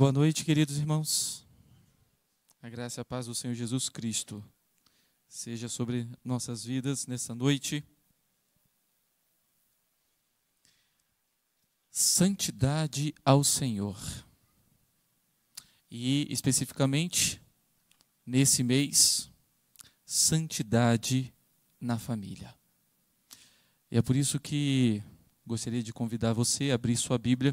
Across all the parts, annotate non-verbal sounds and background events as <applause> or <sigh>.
Boa noite, queridos irmãos. A graça e a paz do Senhor Jesus Cristo seja sobre nossas vidas nessa noite. Santidade ao Senhor. E especificamente nesse mês, santidade na família. E é por isso que gostaria de convidar você a abrir sua Bíblia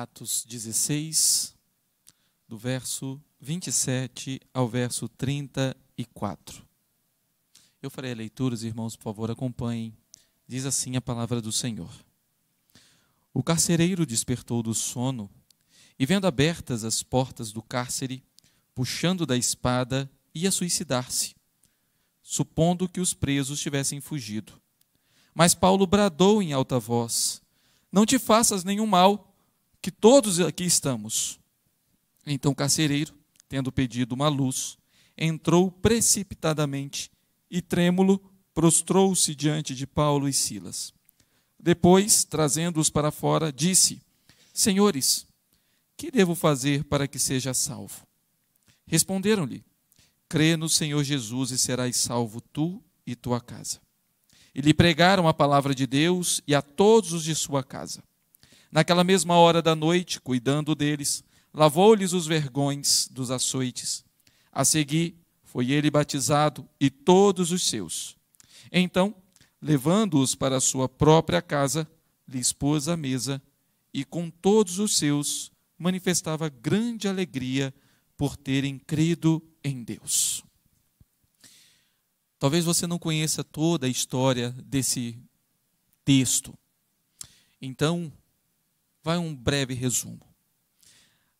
Atos 16, do verso 27 ao verso 34. Eu farei a leitura, os irmãos, por favor, acompanhem. Diz assim a palavra do Senhor. O carcereiro despertou do sono e, vendo abertas as portas do cárcere, puxando da espada, ia suicidar-se, supondo que os presos tivessem fugido. Mas Paulo bradou em alta voz: Não te faças nenhum mal que todos aqui estamos. Então o carcereiro, tendo pedido uma luz, entrou precipitadamente e, trêmulo, prostrou-se diante de Paulo e Silas. Depois, trazendo-os para fora, disse: Senhores, que devo fazer para que seja salvo? Responderam-lhe: Crê no Senhor Jesus e serás salvo tu e tua casa. E lhe pregaram a palavra de Deus e a todos os de sua casa. Naquela mesma hora da noite, cuidando deles, lavou-lhes os vergões dos açoites. A seguir, foi ele batizado e todos os seus. Então, levando-os para a sua própria casa, lhes pôs a mesa e com todos os seus manifestava grande alegria por terem crido em Deus. Talvez você não conheça toda a história desse texto. Então, Vai um breve resumo.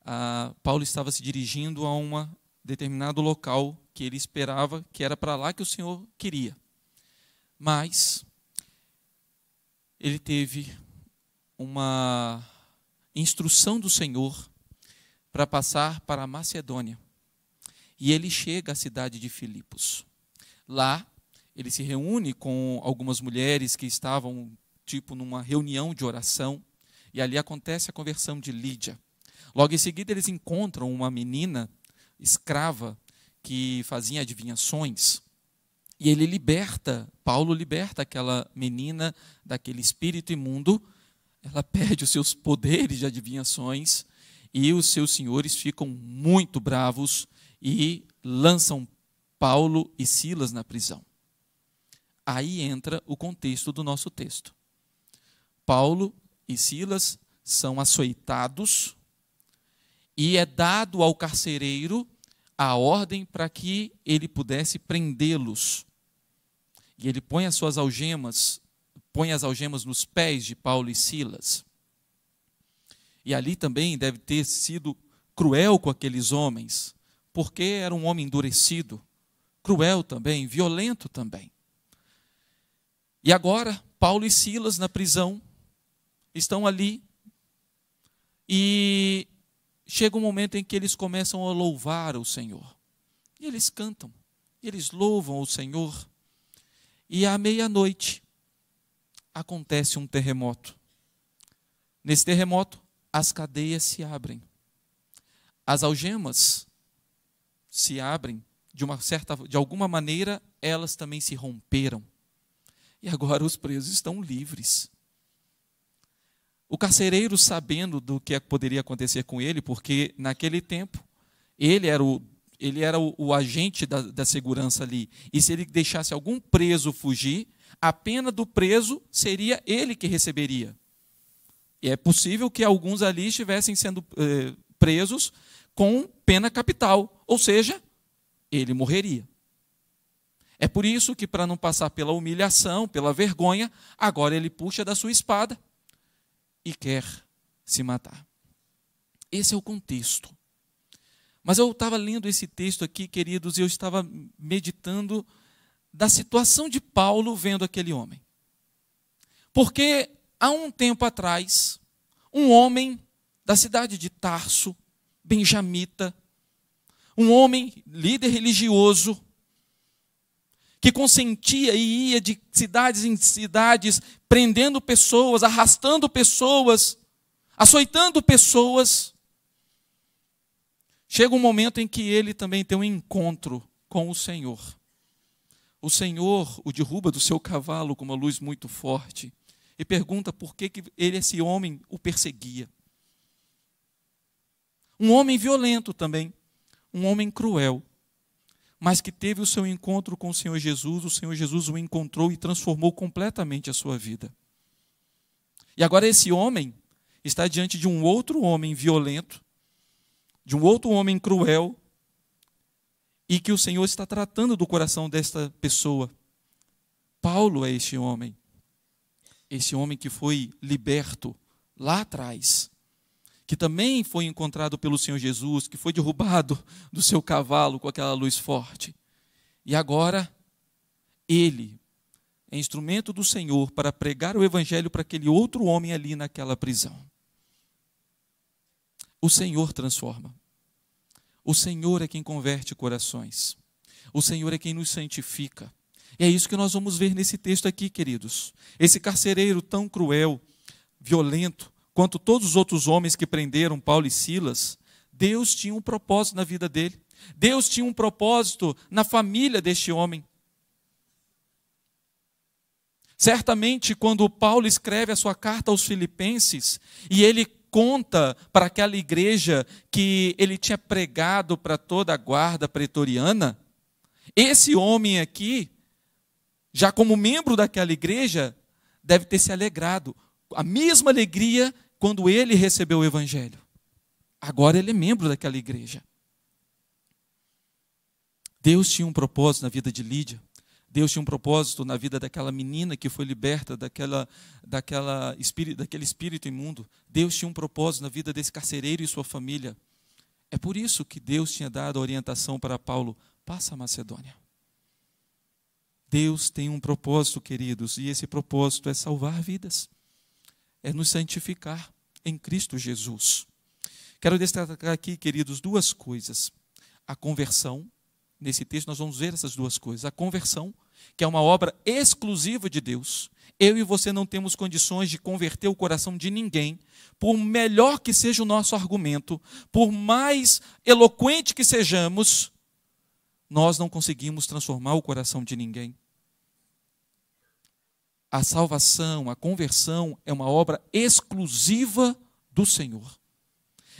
Ah, Paulo estava se dirigindo a um determinado local que ele esperava que era para lá que o Senhor queria. Mas ele teve uma instrução do Senhor para passar para a Macedônia. E ele chega à cidade de Filipos. Lá, ele se reúne com algumas mulheres que estavam, tipo, numa reunião de oração. E ali acontece a conversão de Lídia. Logo em seguida, eles encontram uma menina escrava que fazia adivinhações. E ele liberta, Paulo liberta aquela menina daquele espírito imundo. Ela <laughs> perde os seus poderes de adivinhações e os seus senhores ficam muito bravos e lançam Paulo e Silas na prisão. Aí entra o contexto do nosso texto. Paulo e Silas são açoitados e é dado ao carcereiro a ordem para que ele pudesse prendê-los. E ele põe as suas algemas, põe as algemas nos pés de Paulo e Silas. E ali também deve ter sido cruel com aqueles homens, porque era um homem endurecido, cruel também, violento também. E agora, Paulo e Silas na prisão, estão ali. E chega um momento em que eles começam a louvar o Senhor. E eles cantam, e eles louvam o Senhor. E à meia-noite acontece um terremoto. Nesse terremoto, as cadeias se abrem. As algemas se abrem de uma certa de alguma maneira, elas também se romperam. E agora os presos estão livres. O carcereiro, sabendo do é que poderia acontecer com ele, porque naquele tempo ele era o, ele era o, o agente da, da segurança ali, e se ele deixasse algum preso fugir, a pena do preso seria ele que receberia. E é possível que alguns ali estivessem sendo eh, presos com pena capital, ou seja, ele morreria. É por isso que, para não passar pela humilhação, pela vergonha, agora ele puxa da sua espada e quer se matar. Esse é o contexto. Mas eu estava lendo esse texto aqui, queridos, e eu estava meditando da situação de Paulo vendo aquele homem. Porque há um tempo atrás, um homem da cidade de Tarso, benjamita, um homem líder religioso, que consentia e ia de cidades em cidades, prendendo pessoas, arrastando pessoas, açoitando pessoas. Chega um momento em que ele também tem um encontro com o Senhor. O Senhor o derruba do seu cavalo com uma luz muito forte e pergunta por que, que ele, esse homem, o perseguia. Um homem violento também, um homem cruel mas que teve o seu encontro com o Senhor Jesus, o Senhor Jesus o encontrou e transformou completamente a sua vida. E agora esse homem está diante de um outro homem violento, de um outro homem cruel, e que o Senhor está tratando do coração desta pessoa. Paulo é este homem, esse homem que foi liberto lá atrás que também foi encontrado pelo Senhor Jesus, que foi derrubado do seu cavalo com aquela luz forte. E agora, ele é instrumento do Senhor para pregar o evangelho para aquele outro homem ali naquela prisão. O Senhor transforma. O Senhor é quem converte corações. O Senhor é quem nos santifica. E é isso que nós vamos ver nesse texto aqui, queridos. Esse carcereiro tão cruel, violento, quanto todos os outros homens que prenderam Paulo e Silas, Deus tinha um propósito na vida dele. Deus tinha um propósito na família deste homem. Certamente, quando Paulo escreve a sua carta aos Filipenses e ele conta para aquela igreja que ele tinha pregado para toda a guarda pretoriana, esse homem aqui, já como membro daquela igreja, deve ter se alegrado. A mesma alegria quando ele recebeu o Evangelho. Agora ele é membro daquela igreja. Deus tinha um propósito na vida de Lídia. Deus tinha um propósito na vida daquela menina que foi liberta daquela, daquela espírito, daquele espírito imundo. Deus tinha um propósito na vida desse carcereiro e sua família. É por isso que Deus tinha dado a orientação para Paulo: passa a Macedônia. Deus tem um propósito, queridos, e esse propósito é salvar vidas é nos santificar em Cristo Jesus. Quero destacar aqui, queridos, duas coisas. A conversão, nesse texto nós vamos ver essas duas coisas. A conversão, que é uma obra exclusiva de Deus. Eu e você não temos condições de converter o coração de ninguém, por melhor que seja o nosso argumento, por mais eloquente que sejamos, nós não conseguimos transformar o coração de ninguém a salvação, a conversão é uma obra exclusiva do Senhor.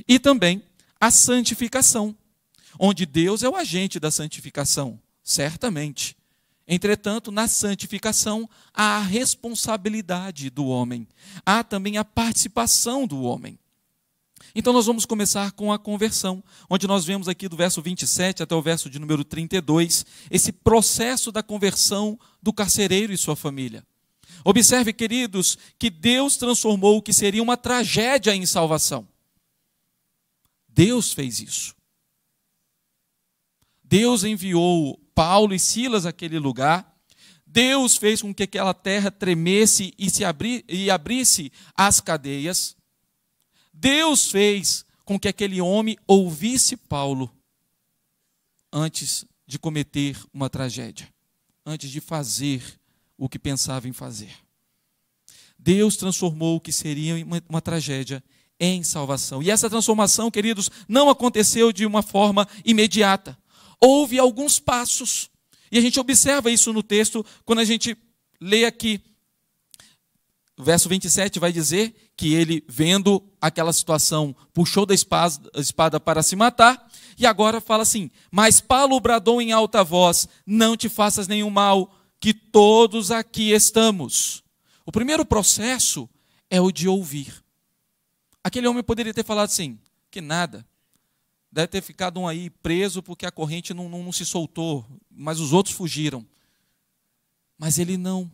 E também a santificação, onde Deus é o agente da santificação, certamente. Entretanto, na santificação há a responsabilidade do homem, há também a participação do homem. Então nós vamos começar com a conversão, onde nós vemos aqui do verso 27 até o verso de número 32, esse processo da conversão do carcereiro e sua família. Observe, queridos, que Deus transformou o que seria uma tragédia em salvação. Deus fez isso. Deus enviou Paulo e Silas àquele lugar. Deus fez com que aquela terra tremesse e se abri e abrisse as cadeias. Deus fez com que aquele homem ouvisse Paulo antes de cometer uma tragédia, antes de fazer o que pensava em fazer. Deus transformou o que seria uma, uma tragédia em salvação. E essa transformação, queridos, não aconteceu de uma forma imediata. Houve alguns passos. E a gente observa isso no texto quando a gente lê aqui. O verso 27 vai dizer que ele, vendo aquela situação, puxou da espada para se matar. E agora fala assim: Mas Paulo bradou em alta voz: Não te faças nenhum mal, que todos aqui estamos. O primeiro processo é o de ouvir. Aquele homem poderia ter falado assim: que nada. Deve ter ficado um aí preso porque a corrente não, não, não se soltou, mas os outros fugiram. Mas ele não,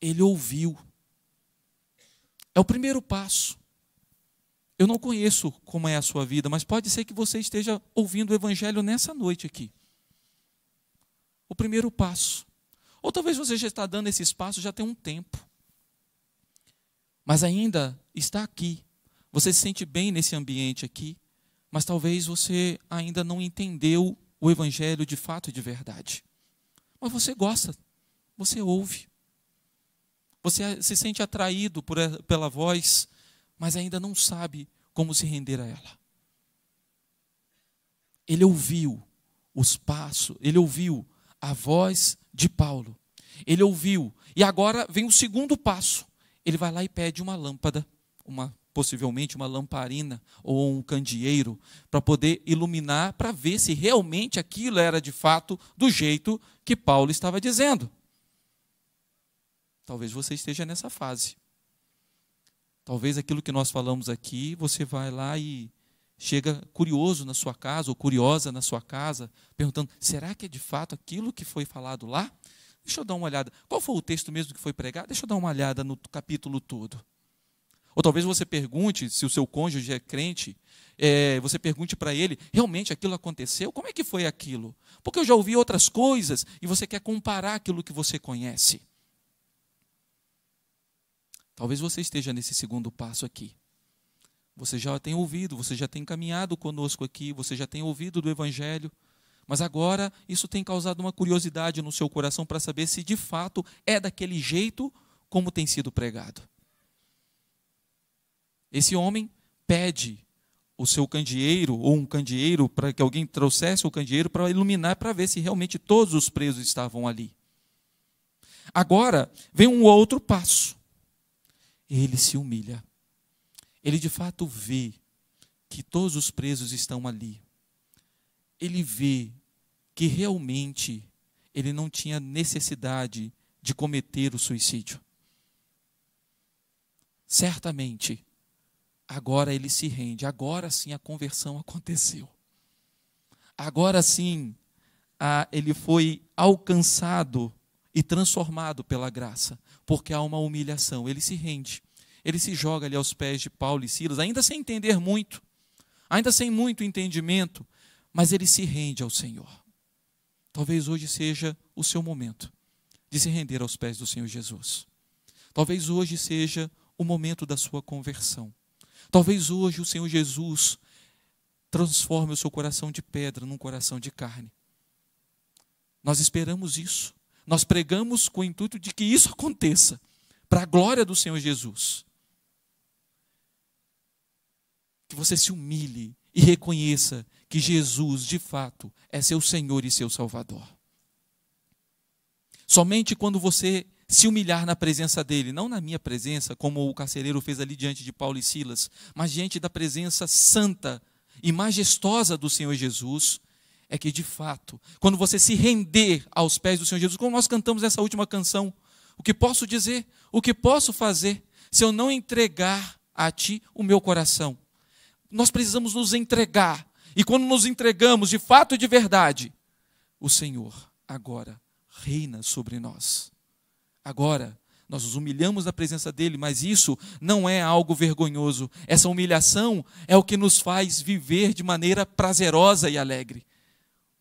ele ouviu. É o primeiro passo. Eu não conheço como é a sua vida, mas pode ser que você esteja ouvindo o Evangelho nessa noite aqui. O primeiro passo ou talvez você já está dando esse espaço já tem um tempo. Mas ainda está aqui. Você se sente bem nesse ambiente aqui, mas talvez você ainda não entendeu o evangelho de fato e de verdade. Mas você gosta, você ouve. Você se sente atraído por, pela voz, mas ainda não sabe como se render a ela. Ele ouviu os passos, ele ouviu a voz de Paulo. Ele ouviu. E agora vem o segundo passo. Ele vai lá e pede uma lâmpada, uma possivelmente uma lamparina ou um candeeiro, para poder iluminar, para ver se realmente aquilo era de fato do jeito que Paulo estava dizendo. Talvez você esteja nessa fase. Talvez aquilo que nós falamos aqui, você vai lá e chega curioso na sua casa ou curiosa na sua casa, perguntando: será que é de fato aquilo que foi falado lá? Deixa eu dar uma olhada. Qual foi o texto mesmo que foi pregado? Deixa eu dar uma olhada no capítulo todo. Ou talvez você pergunte, se o seu cônjuge é crente, é, você pergunte para ele: realmente aquilo aconteceu? Como é que foi aquilo? Porque eu já ouvi outras coisas e você quer comparar aquilo que você conhece. Talvez você esteja nesse segundo passo aqui. Você já tem ouvido, você já tem caminhado conosco aqui, você já tem ouvido do Evangelho. Mas agora isso tem causado uma curiosidade no seu coração para saber se de fato é daquele jeito como tem sido pregado. Esse homem pede o seu candeeiro ou um candeeiro para que alguém trouxesse o candeeiro para iluminar para ver se realmente todos os presos estavam ali. Agora vem um outro passo. Ele se humilha. Ele de fato vê que todos os presos estão ali. Ele vê que realmente ele não tinha necessidade de cometer o suicídio. Certamente, agora ele se rende, agora sim a conversão <laughs> aconteceu. Agora sim a, ele foi alcançado e transformado pela graça, porque há uma humilhação, ele se rende ele se joga ali aos pés de Paulo e Silas, ainda sem entender muito, ainda sem muito entendimento, mas ele se rende ao Senhor. Talvez hoje seja o seu momento de se render aos pés do Senhor Jesus. Talvez hoje seja o momento da sua conversão. Talvez hoje o Senhor Jesus transforme o seu coração de pedra num coração de carne. Nós esperamos isso. Nós pregamos com o intuito de que isso aconteça, para a glória do Senhor Jesus que você se humilhe e reconheça que Jesus, de fato, é seu Senhor e seu Salvador. Somente quando você se humilhar na presença dele, não na minha presença, como o carcereiro fez ali diante de Paulo e Silas, mas diante da presença santa e majestosa do Senhor Jesus, é que de fato, quando você se render aos pés do Senhor Jesus, como nós cantamos essa última canção, o que posso dizer, o que posso fazer, se eu não entregar a ti o meu coração? nós precisamos nos entregar. E quando nos entregamos de fato e de verdade, o Senhor agora reina sobre nós. Agora, nós nos humilhamos na presença dele, mas isso não é algo vergonhoso. Essa humilhação é o que nos faz viver de maneira prazerosa e alegre.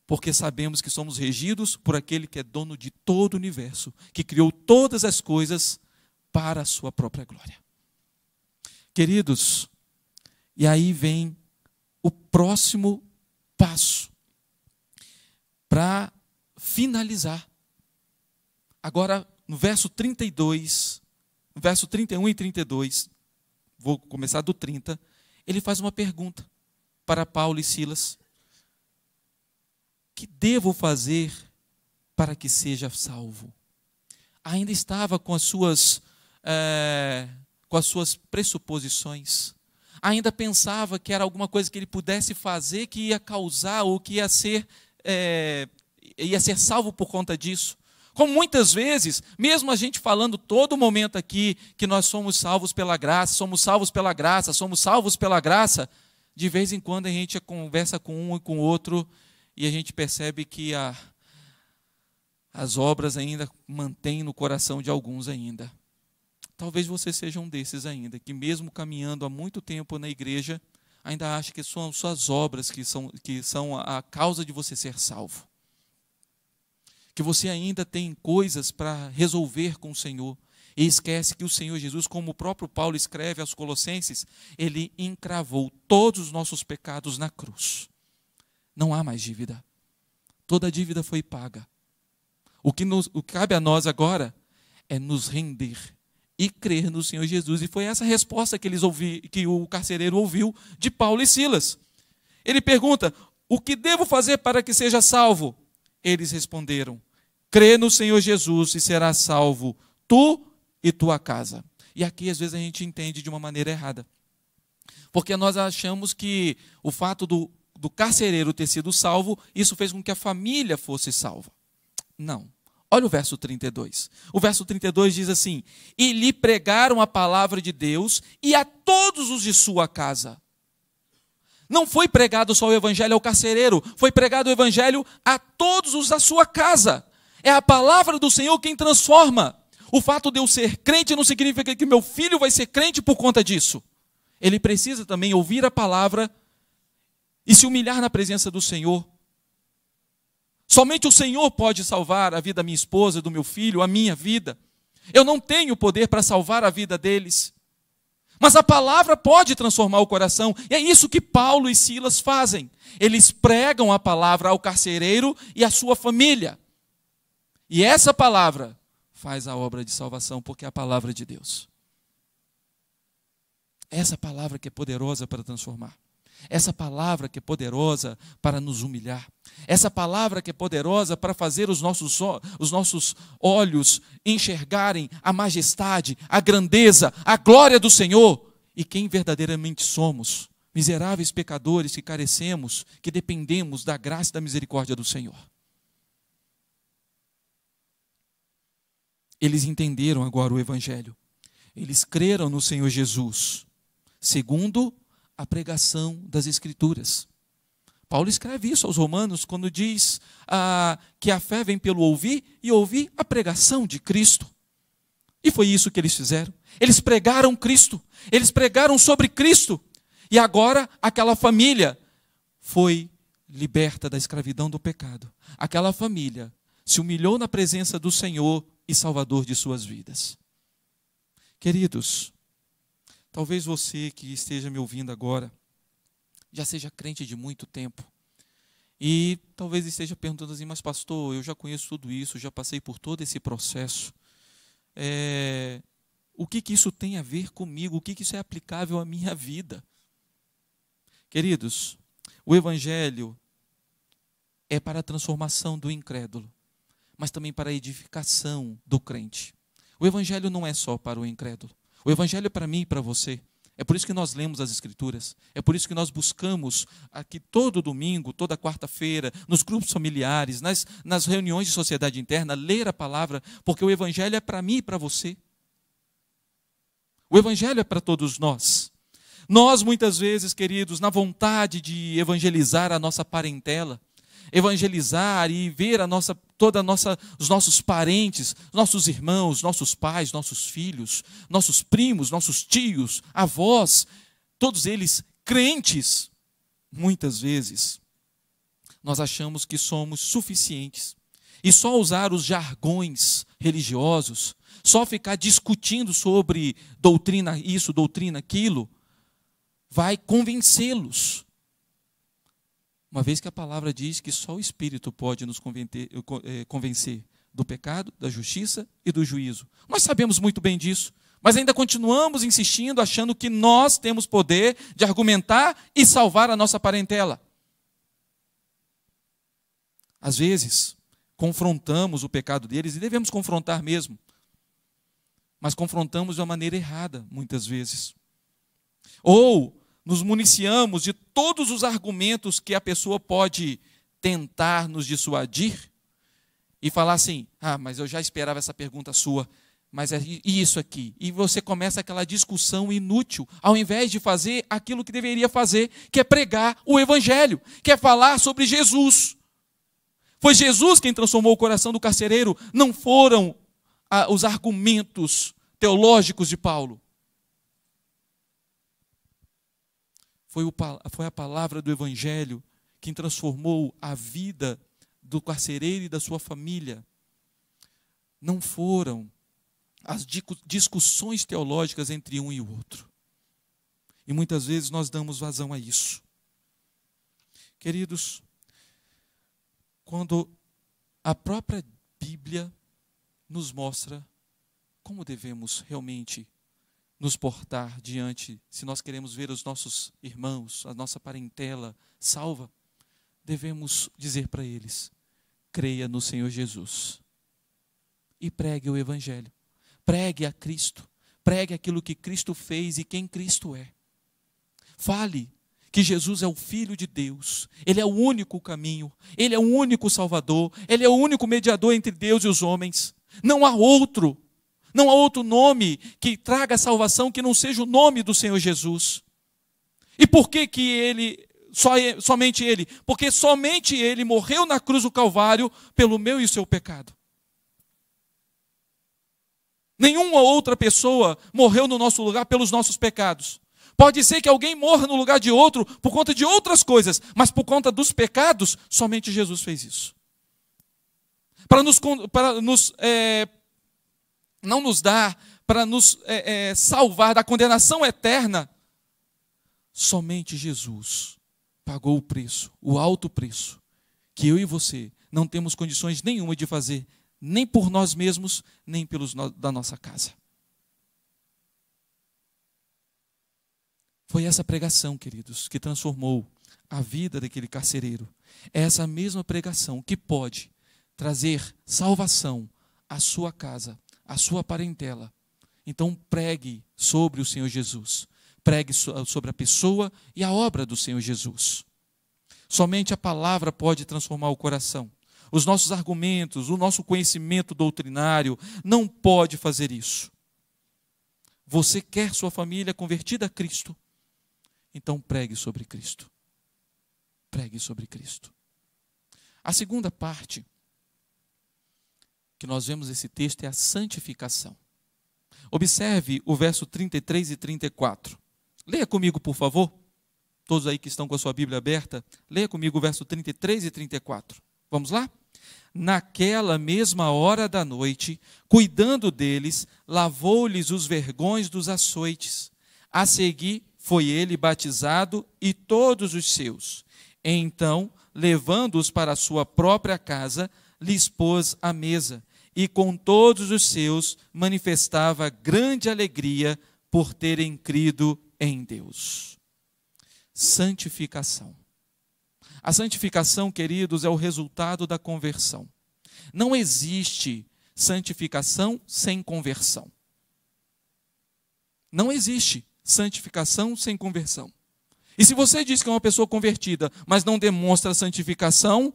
Porque sabemos que somos regidos por aquele que é dono de todo o universo, que criou todas as coisas para a sua própria glória. Queridos, e aí vem o próximo passo para finalizar. Agora, no verso 32, no verso 31 e 32, vou começar do 30, ele faz uma pergunta para Paulo e Silas: Que devo fazer para que seja salvo? Ainda estava com as suas, é, com as suas pressuposições, ainda pensava que era alguma coisa que ele pudesse fazer que ia causar ou que ia ser, é, ia ser salvo por conta disso. Como muitas vezes, mesmo a gente falando todo momento aqui que nós somos salvos pela graça, somos salvos pela graça, somos salvos pela graça, de vez em quando a gente conversa com um e com outro e a gente percebe que a, as obras ainda mantêm no coração de alguns ainda. Talvez você seja um desses ainda, que mesmo caminhando há muito tempo na igreja, ainda acha que são suas obras que são, que são a causa de você ser salvo. Que você ainda tem coisas para resolver com o Senhor. E esquece que o Senhor Jesus, como o próprio Paulo escreve aos Colossenses, ele encravou todos os nossos pecados na cruz. Não há mais dívida. Toda a dívida foi paga. O que, nos, o que cabe a nós agora é nos render e crer no Senhor Jesus. E foi essa resposta que, eles ouvi, que o carcereiro ouviu de Paulo e Silas. Ele pergunta: O que devo fazer para que seja salvo? Eles responderam: Crê no Senhor Jesus e serás salvo, tu e tua casa. E aqui, às vezes, a gente entende de uma maneira errada. Porque nós achamos que o fato do, do carcereiro ter sido salvo, isso fez com que a família fosse salva. Não. Olha o verso 32. O verso 32 diz assim: E lhe pregaram a palavra de Deus e a todos os de sua casa. Não foi pregado só o evangelho ao carcereiro, foi pregado o evangelho a todos os da sua casa. É a palavra do Senhor quem transforma. O fato de eu ser crente não significa que meu filho vai ser crente por conta disso. Ele precisa também ouvir a palavra e se humilhar na presença do Senhor Somente o Senhor pode salvar a vida da minha esposa, do meu filho, a minha vida. Eu não tenho poder para salvar a vida deles. Mas a palavra pode transformar o coração, e é isso que Paulo e Silas fazem. Eles pregam a palavra ao carcereiro e à sua família. E essa palavra faz a obra de salvação, porque é a palavra de Deus. Essa palavra que é poderosa para transformar. Essa palavra que é poderosa para nos humilhar, essa palavra que é poderosa para fazer os nossos, os nossos olhos enxergarem a majestade, a grandeza, a glória do Senhor e quem verdadeiramente somos, miseráveis pecadores que carecemos, que dependemos da graça e da misericórdia do Senhor. Eles entenderam agora o Evangelho, eles creram no Senhor Jesus, segundo a pregação das Escrituras. Paulo escreve isso aos Romanos quando diz ah, que a fé vem pelo ouvir e ouvir a pregação de Cristo. E foi isso que eles fizeram. Eles pregaram Cristo, eles pregaram sobre Cristo. E agora aquela família foi liberta da escravidão do pecado. Aquela família se humilhou na presença do Senhor e Salvador de suas vidas. Queridos, Talvez você que esteja me ouvindo agora já seja crente de muito tempo. E talvez esteja perguntando assim, mas pastor, eu já conheço tudo isso, já passei por todo esse processo. É, o que, que isso tem a ver comigo? O que, que isso é aplicável à minha vida? Queridos, o Evangelho é para a transformação do incrédulo, mas também para a edificação do crente. O Evangelho não é só para o incrédulo. O Evangelho é para mim e para você. É por isso que nós lemos as Escrituras. É por isso que nós buscamos aqui todo domingo, toda quarta-feira, nos grupos familiares, nas, nas reuniões de sociedade interna, ler a palavra, porque o Evangelho é para mim e para você. O Evangelho é para todos nós. Nós, muitas vezes, queridos, na vontade de evangelizar a nossa parentela, evangelizar e ver a nossa toda a nossa os nossos parentes, nossos irmãos, nossos pais, nossos filhos, nossos primos, nossos tios, avós, todos eles crentes. Muitas vezes nós achamos que somos suficientes e só usar os jargões religiosos, só ficar discutindo sobre doutrina isso, doutrina aquilo, vai convencê-los uma vez que a palavra diz que só o Espírito pode nos eh, eh, convencer do pecado, da justiça e do juízo. Nós sabemos muito bem disso, mas ainda continuamos insistindo, achando que nós temos poder de argumentar e salvar a nossa parentela. Às vezes, confrontamos o pecado deles e devemos confrontar mesmo, mas confrontamos de uma maneira errada, muitas vezes. Ou nos municiamos de todos os argumentos que a pessoa pode tentar nos dissuadir e falar assim: ah, mas eu já esperava essa pergunta sua, mas é isso aqui. E você começa aquela discussão inútil, ao invés de fazer aquilo que deveria fazer, que é pregar o Evangelho, que é falar sobre Jesus. Foi Jesus quem transformou o coração do carcereiro, não foram ah, os argumentos teológicos de Paulo. Foi, o, foi a palavra do Evangelho que transformou a vida do carcereiro e da sua família. Não foram as discussões teológicas entre um e o outro. E muitas vezes nós damos vazão a isso. Queridos, quando a própria Bíblia nos mostra como devemos realmente nos portar diante, se nós queremos ver os nossos irmãos, a nossa parentela salva, devemos dizer para eles: creia no Senhor Jesus e pregue o Evangelho, pregue a Cristo, pregue aquilo que Cristo fez e quem Cristo é. Fale que Jesus é o Filho de Deus, Ele é o único caminho, Ele é o único Salvador, Ele é o único mediador entre Deus e os homens. Não há outro não há outro nome que traga salvação que não seja o nome do Senhor Jesus. E por que que ele só, somente ele? Porque somente ele morreu na cruz do Calvário pelo meu e o seu pecado. Nenhuma outra pessoa morreu no nosso lugar pelos nossos pecados. Pode ser que alguém morra no lugar de outro por conta de outras coisas, mas por conta dos pecados, somente Jesus fez isso. Para nos, para nos é, não nos dá para nos é, é, salvar da condenação eterna, somente Jesus pagou o preço, o alto preço, que eu e você não temos condições nenhuma de fazer, nem por nós mesmos, nem pelos no, da nossa casa. Foi essa pregação, queridos, que transformou a vida daquele carcereiro. É essa mesma pregação que pode trazer salvação à sua casa a sua parentela. Então pregue sobre o Senhor Jesus. Pregue sobre a pessoa e a obra do Senhor Jesus. Somente a palavra pode transformar o coração. Os nossos argumentos, o nosso conhecimento doutrinário não pode fazer isso. Você quer sua família convertida a Cristo? Então pregue sobre Cristo. Pregue sobre Cristo. A segunda parte que nós vemos esse texto é a santificação. Observe o verso 33 e 34. Leia comigo, por favor. Todos aí que estão com a sua Bíblia aberta, leia comigo o verso 33 e 34. Vamos lá? Naquela mesma hora da noite, cuidando deles, lavou-lhes os vergões dos açoites. A seguir, foi ele batizado e todos os seus. Então, levando-os para a sua própria casa, lhes pôs à mesa, e com todos os seus manifestava grande alegria por terem crido em Deus. Santificação. A santificação, queridos, é o resultado da conversão. Não existe santificação sem conversão. Não existe santificação sem conversão. E se você diz que é uma pessoa convertida, mas não demonstra santificação,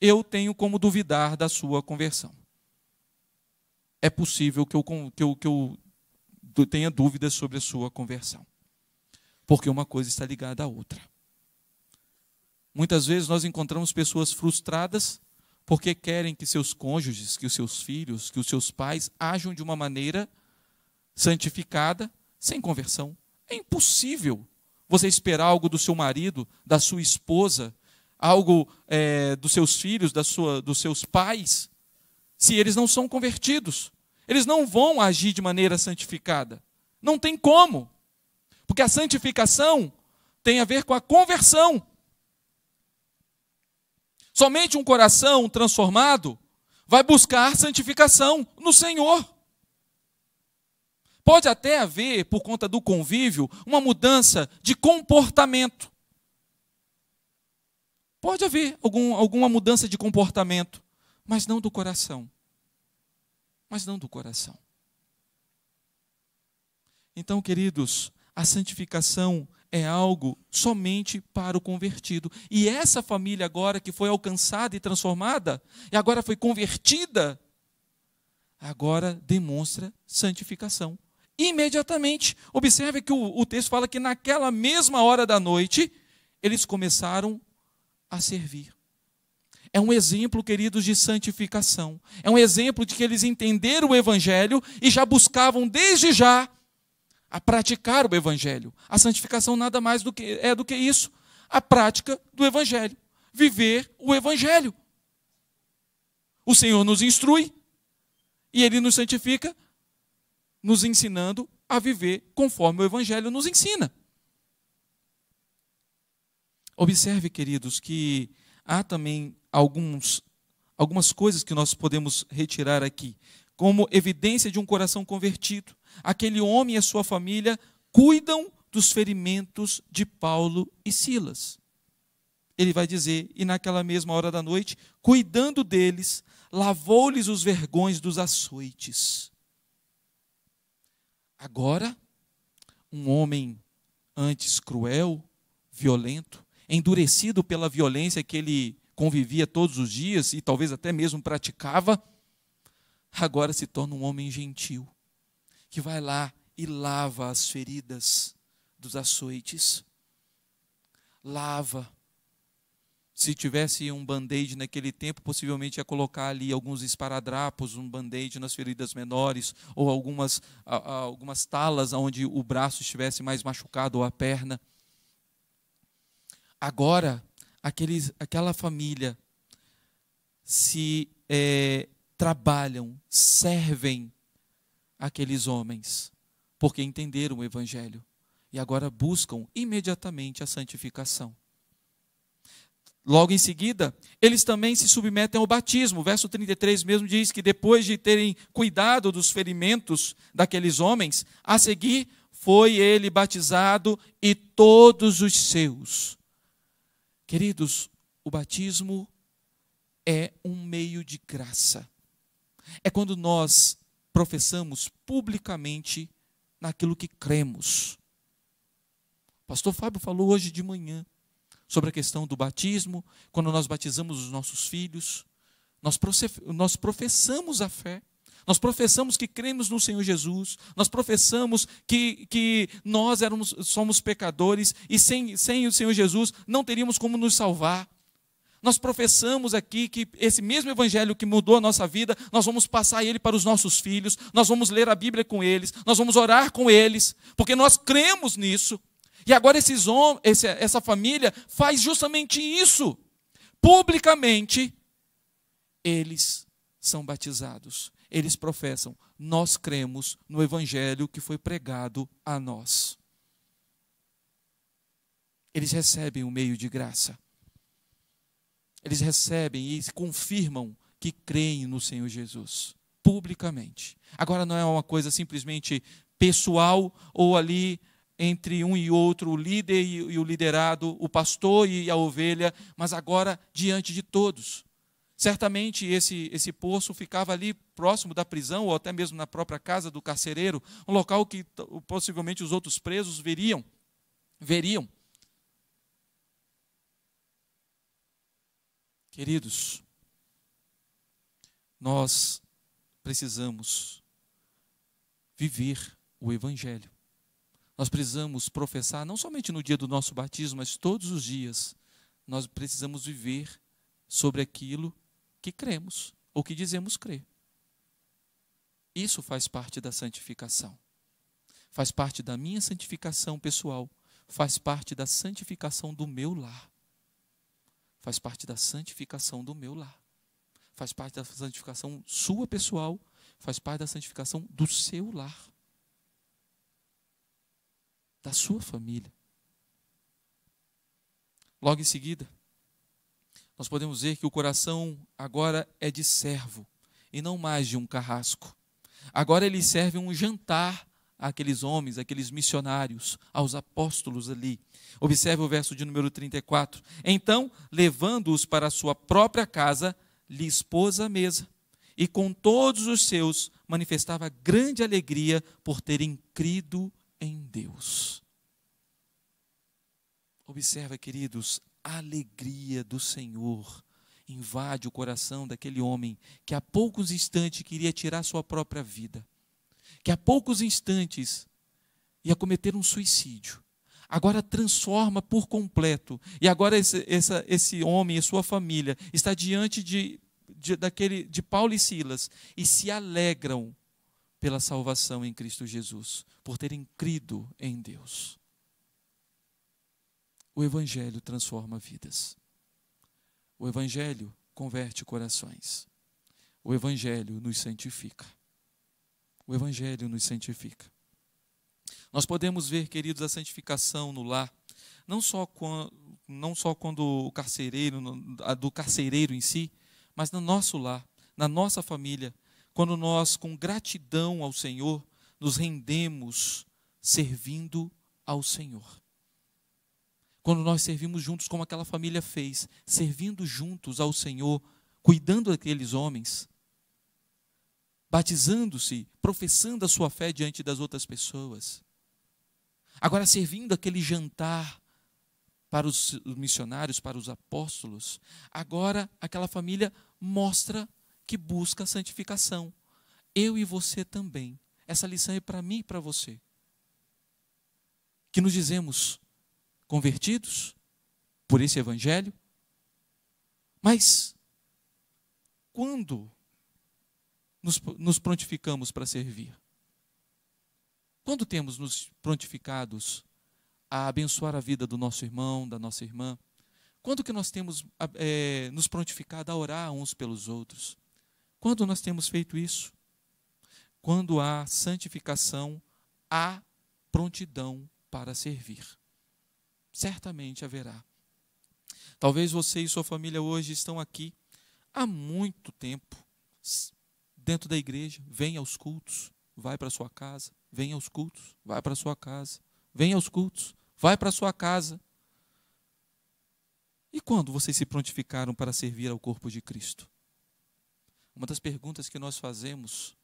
eu tenho como duvidar da sua conversão. É possível que eu, que eu, que eu tenha dúvidas sobre a sua conversão. Porque uma coisa está ligada à outra. Muitas vezes nós encontramos pessoas frustradas porque querem que seus cônjuges, que os seus filhos, que os seus pais ajam de uma maneira santificada, sem conversão. É impossível você esperar algo do seu marido, da sua esposa, algo é, dos seus filhos, da sua, dos seus pais, se eles não são convertidos. Eles não vão agir de maneira santificada. Não tem como. Porque a santificação tem a ver com a conversão. Somente um coração transformado vai buscar santificação no Senhor. Pode até haver, por conta do convívio, uma mudança de comportamento. Pode haver algum, alguma mudança de comportamento, mas não do coração. Mas não do coração. Então, queridos, a santificação é algo somente para o convertido. E essa família agora que foi alcançada e transformada, e agora foi convertida, agora demonstra santificação. Imediatamente, observe que o, o texto fala que naquela mesma hora da noite, eles começaram a servir. É um exemplo, queridos, de santificação. É um exemplo de que eles entenderam o Evangelho e já buscavam desde já a praticar o Evangelho. A santificação nada mais do que, é do que isso a prática do Evangelho. Viver o Evangelho. O Senhor nos instrui e Ele nos santifica, nos ensinando a viver conforme o Evangelho nos ensina. Observe, queridos, que há também alguns, algumas coisas que nós podemos retirar aqui, como evidência de um coração convertido. Aquele homem e a sua família cuidam dos ferimentos de Paulo e Silas. Ele vai dizer, e naquela mesma hora da noite, cuidando deles, lavou-lhes os vergões dos açoites. Agora, um homem antes cruel, violento, endurecido pela violência que ele convivia todos os dias e talvez até mesmo praticava, agora se torna um homem gentil, que vai lá e lava as feridas dos açoites. Lava. Se tivesse um band-aid naquele tempo, possivelmente ia colocar ali alguns esparadrapos, um band-aid nas feridas menores, ou algumas, algumas talas onde o braço estivesse mais machucado ou a perna. Agora, aqueles, aquela família se é, trabalham, servem aqueles homens, porque entenderam o Evangelho e agora buscam imediatamente a santificação. Logo em seguida, eles também se submetem ao batismo. O verso 33 mesmo diz que depois de terem cuidado dos ferimentos daqueles homens, a seguir foi ele batizado e todos os seus Queridos, o batismo é um meio de graça. É quando nós professamos publicamente naquilo que cremos. O pastor Fábio falou hoje de manhã sobre a questão do batismo, quando nós batizamos os nossos filhos, nós, nós professamos a fé. Nós professamos que cremos no Senhor Jesus, nós professamos que, que nós éramos, somos pecadores e sem, sem o Senhor Jesus não teríamos como nos salvar. Nós professamos aqui que esse mesmo evangelho que mudou a nossa vida, nós vamos passar ele para os nossos filhos, nós vamos ler a Bíblia com eles, nós vamos orar com eles, porque nós cremos nisso. E agora esses homens, essa família faz justamente isso. Publicamente, eles são batizados eles professam: Nós cremos no evangelho que foi pregado a nós. Eles recebem o meio de graça. Eles recebem e confirmam que creem no Senhor Jesus, publicamente. Agora não é uma coisa simplesmente pessoal ou ali entre um e outro, o líder e o liderado, o pastor e a ovelha, mas agora diante de todos. Certamente esse, esse poço ficava ali próximo da prisão, ou até mesmo na própria casa do carcereiro, um local que possivelmente os outros presos veriam. Veriam. Queridos, nós precisamos viver o Evangelho. Nós precisamos professar, não somente no dia do nosso batismo, mas todos os dias, nós precisamos viver sobre aquilo que cremos ou que dizemos crer. Isso faz parte da santificação. Faz parte da minha santificação pessoal. Faz parte da santificação do meu lar. Faz parte da santificação do meu lar. Faz parte da santificação sua pessoal. Faz parte da santificação do seu lar. Da sua família. Logo em seguida, nós podemos ver que o coração agora é de servo e não mais de um carrasco. Agora ele serve um jantar àqueles homens, àqueles missionários, aos apóstolos ali. Observe o verso de número 34. Então, levando-os para a sua própria casa, lhes pôs a mesa e com todos os seus manifestava grande alegria por terem crido em Deus. Observa, queridos, a alegria do Senhor invade o coração daquele homem que há poucos instantes queria tirar sua própria vida, que há poucos instantes ia cometer um suicídio. Agora transforma por completo. E agora esse, essa, esse homem e sua família está diante de, de, daquele, de Paulo e Silas e se alegram pela salvação em Cristo Jesus, por terem crido em Deus. O Evangelho transforma vidas. O Evangelho converte corações. O Evangelho nos santifica. O Evangelho nos santifica. Nós podemos ver, queridos, a santificação no lar, não só quando, não só quando o carcereiro, do carcereiro em si, mas no nosso lar, na nossa família, quando nós, com gratidão ao Senhor, nos rendemos servindo ao Senhor quando nós servimos juntos, como aquela família fez, servindo juntos ao Senhor, cuidando daqueles homens, batizando-se, professando a sua fé diante das outras pessoas. Agora, servindo aquele jantar para os missionários, para os apóstolos, agora aquela família mostra que busca a santificação. Eu e você também. Essa lição é para mim e para você. Que nos dizemos, convertidos por esse evangelho. Mas, quando nos, nos prontificamos para servir? Quando temos nos prontificados a abençoar a vida do nosso irmão, da nossa irmã? Quando que nós temos é, nos prontificado a orar uns pelos outros? Quando nós temos feito isso? Quando há santificação, há prontidão para servir certamente haverá. Talvez você e sua família hoje estão aqui há muito tempo, dentro da igreja, Venha aos cultos, vai para sua casa, Venha aos cultos, vai para sua casa, Venha aos cultos, vai para sua casa. E quando vocês se prontificaram para servir ao corpo de Cristo? Uma das perguntas que nós fazemos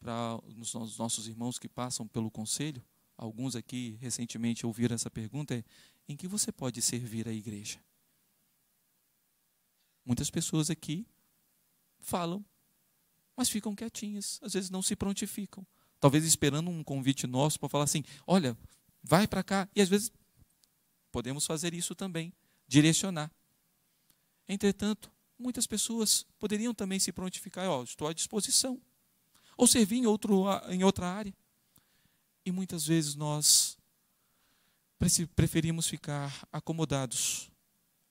para os nossos irmãos que passam pelo conselho alguns aqui recentemente ouviram essa pergunta é: em que você pode servir a igreja? Muitas pessoas aqui falam, mas ficam quietinhas, às vezes não se prontificam. Talvez esperando um convite nosso para falar assim: olha, vai para cá. E às vezes podemos fazer isso também, direcionar. Entretanto, muitas pessoas poderiam também se prontificar: oh, estou à disposição. Ou servir em, outro, em outra área. E muitas vezes nós preferimos ficar acomodados,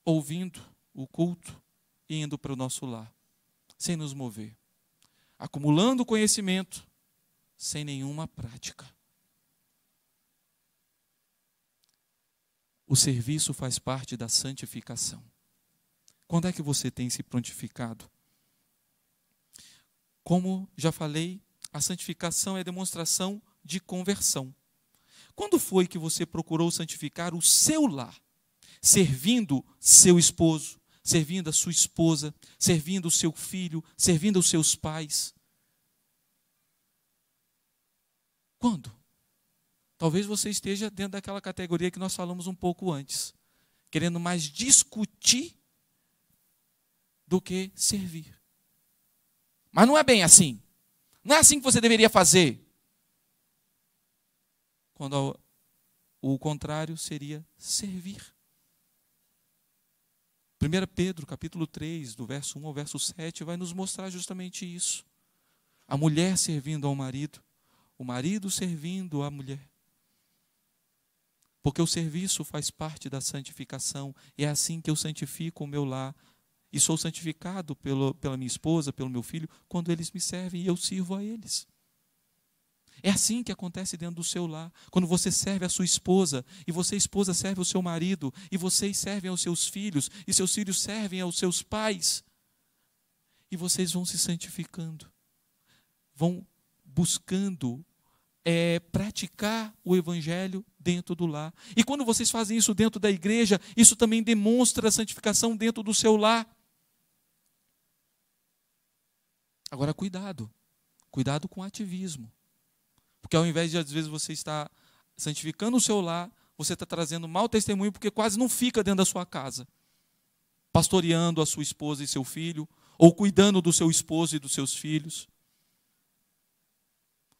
ouvindo o culto e indo para o nosso lar, sem nos mover, acumulando conhecimento sem nenhuma prática. O serviço faz parte da santificação. Quando é que você tem se prontificado? Como já falei, a santificação é demonstração de conversão. Quando foi que você procurou santificar o seu lar, servindo seu esposo, servindo a sua esposa, servindo o seu filho, servindo os seus pais? Quando? Talvez você esteja dentro daquela categoria que nós falamos um pouco antes, querendo mais discutir do que servir. Mas não é bem assim. Não é assim que você deveria fazer quando o contrário seria servir. 1 Pedro, capítulo 3, do verso 1 ao verso 7, vai nos mostrar justamente isso. A mulher servindo ao marido, o marido servindo à mulher. Porque o serviço faz parte da santificação, é assim que eu santifico o meu lar. E sou santificado pelo, pela minha esposa, pelo meu filho, quando eles me servem e eu sirvo a eles. É assim que acontece dentro do seu lar. Quando você serve a sua esposa, e você, esposa, serve o seu marido, e vocês servem aos seus filhos, e seus filhos servem aos seus pais, e vocês vão se santificando, vão buscando é, praticar o evangelho dentro do lar. E quando vocês fazem isso dentro da igreja, isso também demonstra a santificação dentro do seu lar. Agora, cuidado, cuidado com o ativismo. Porque ao invés de, às vezes, você estar santificando o seu lar, você está trazendo mau testemunho porque quase não fica dentro da sua casa, pastoreando a sua esposa e seu filho, ou cuidando do seu esposo e dos seus filhos,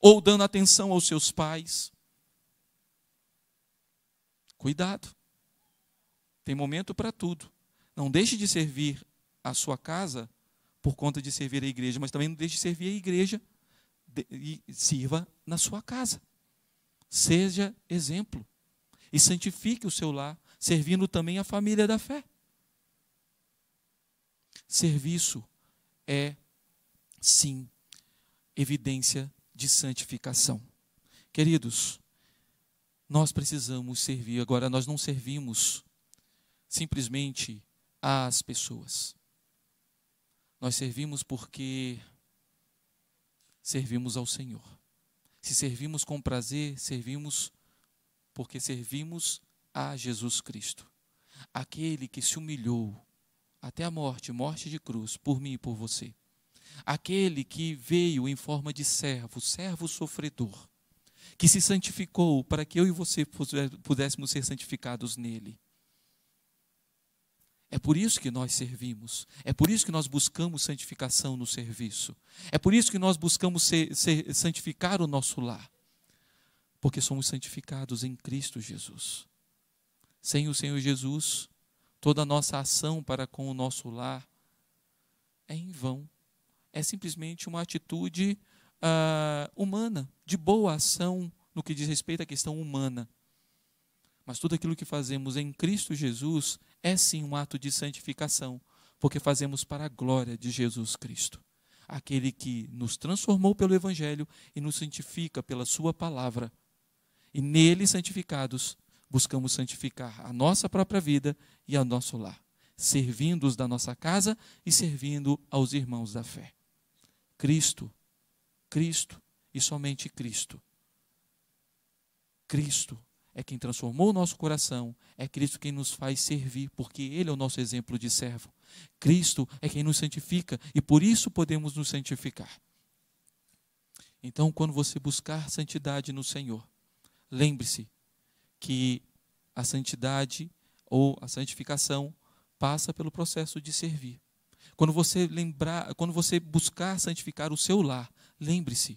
ou dando atenção aos seus pais. Cuidado. Tem momento para tudo. Não deixe de servir a sua casa por conta de servir a igreja, mas também não deixe de servir a igreja e sirva na sua casa. Seja exemplo e santifique o seu lar, servindo também a família da fé. Serviço é, sim, evidência de santificação. Queridos, nós precisamos servir. Agora, nós não servimos simplesmente às pessoas. Nós servimos porque servimos ao Senhor. Se servimos com prazer, servimos porque servimos a Jesus Cristo, aquele que se humilhou até a morte, morte de cruz, por mim e por você. Aquele que veio em forma de servo, servo sofredor, que se santificou para que eu e você pudéssemos ser santificados nele, é por isso que nós servimos, é por isso que nós buscamos santificação no serviço, é por isso que nós buscamos ser, ser, santificar o nosso lar, porque somos santificados em Cristo Jesus. Sem o Senhor Jesus, toda a nossa ação para com o nosso lar é em vão, é simplesmente uma atitude ah, humana, de boa ação no que diz respeito à questão humana. Mas tudo aquilo que fazemos em Cristo Jesus é sim um ato de santificação, porque fazemos para a glória de Jesus Cristo, aquele que nos transformou pelo Evangelho e nos santifica pela Sua palavra. E nele, santificados, buscamos santificar a nossa própria vida e ao nosso lar, servindo os da nossa casa e servindo aos irmãos da fé. Cristo, Cristo e somente Cristo. Cristo é quem transformou o nosso coração, é Cristo quem nos faz servir, porque Ele é o nosso exemplo de servo. Cristo é quem nos santifica e por isso podemos nos santificar. Então, quando você buscar santidade no Senhor, lembre-se que a santidade ou a santificação passa pelo processo de servir. Quando você lembrar, quando você buscar santificar o seu lar, lembre-se,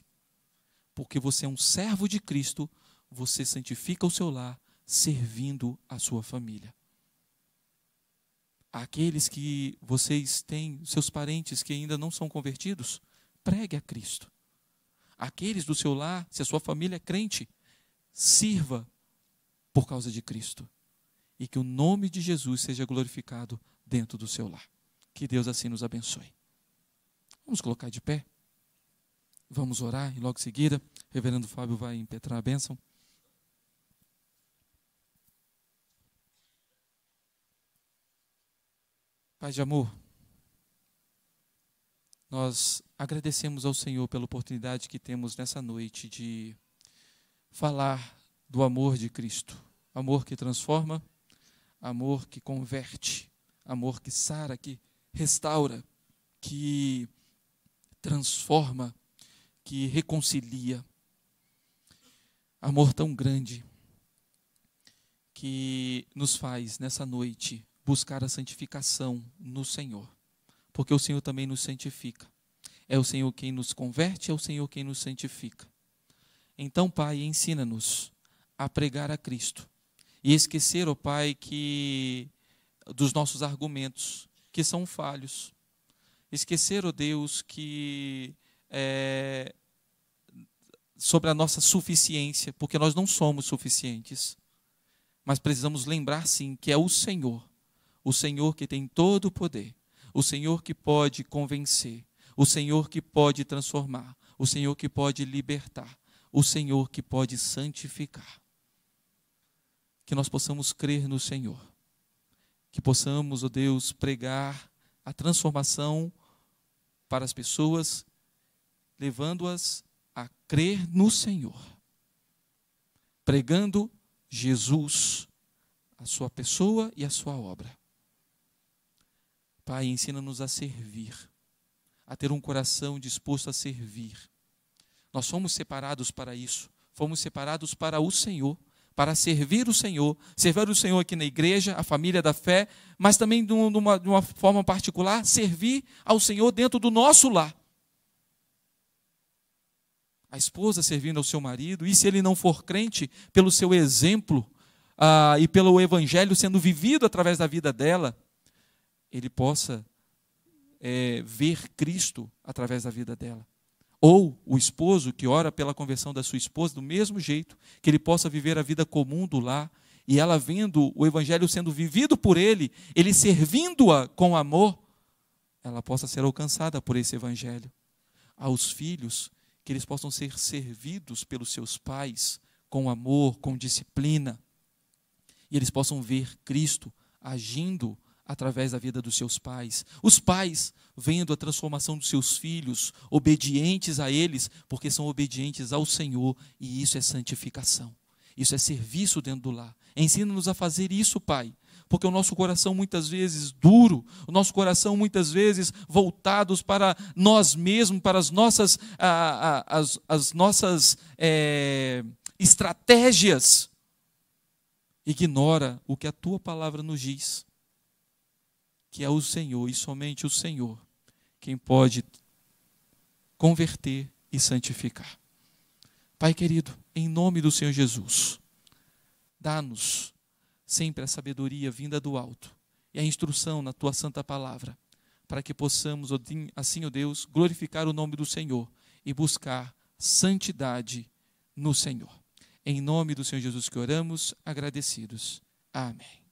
porque você é um servo de Cristo você santifica o seu lar servindo a sua família. Aqueles que vocês têm, seus parentes que ainda não são convertidos, pregue a Cristo. Aqueles do seu lar, se a sua família é crente, sirva por causa de Cristo. E que o nome de Jesus seja glorificado dentro do seu lar. Que Deus assim nos abençoe. Vamos colocar de pé. Vamos orar e logo em seguida, reverendo Fábio vai impetrar a bênção. Pai de amor, nós agradecemos ao Senhor pela oportunidade que temos nessa noite de falar do amor de Cristo. Amor que transforma, amor que converte, amor que sara, que restaura, que transforma, que reconcilia. Amor tão grande que nos faz nessa noite buscar a santificação no Senhor, porque o Senhor também nos santifica. É o Senhor quem nos converte, é o Senhor quem nos santifica. Então, Pai, ensina-nos a pregar a Cristo e esquecer, ó oh, Pai, que dos nossos argumentos que são falhos. Esquecer, ó oh, Deus, que é, sobre a nossa suficiência, porque nós não somos suficientes. Mas precisamos lembrar sim que é o Senhor o Senhor que tem todo o poder, o Senhor que pode convencer, o Senhor que pode transformar, o Senhor que pode libertar, o Senhor que pode santificar. Que nós possamos crer no Senhor, que possamos, ó oh Deus, pregar a transformação para as pessoas, levando-as a crer no Senhor, pregando Jesus, a sua pessoa e a sua obra. Pai, ensina-nos a servir, a ter um coração disposto a servir. Nós fomos separados para isso, fomos separados para o Senhor, para servir o Senhor, servir o Senhor aqui na igreja, a família da fé, mas também de uma, de uma forma particular, servir ao Senhor dentro do nosso lar. A esposa servindo ao seu marido, e se ele não for crente, pelo seu exemplo ah, e pelo evangelho sendo vivido através da vida dela, ele possa é, ver Cristo através da vida dela. Ou o esposo que ora pela conversão da sua esposa, do mesmo jeito, que ele possa viver a vida comum do lar e ela vendo o evangelho sendo vivido por ele, ele servindo-a com amor, ela possa ser alcançada por esse evangelho. Aos filhos, que eles possam ser servidos pelos seus pais com amor, com disciplina, e eles possam ver Cristo agindo através da vida dos seus pais. Os pais vendo a transformação dos seus filhos, obedientes a eles, porque são obedientes ao Senhor, e isso é santificação. Isso é serviço dentro do lar. Ensina-nos a fazer isso, Pai, porque o nosso coração muitas vezes duro, o nosso coração muitas vezes voltados para nós mesmos, para as nossas, a, a, as, as, nossas é, estratégias, ignora o que a tua palavra nos diz que é o Senhor e somente o Senhor quem pode converter e santificar. Pai querido, em nome do Senhor Jesus, dá-nos sempre a sabedoria vinda do alto e a instrução na tua santa palavra, para que possamos, assim, ó Deus, glorificar o nome do Senhor e buscar santidade no Senhor. Em nome do Senhor Jesus que oramos, agradecidos. Amém.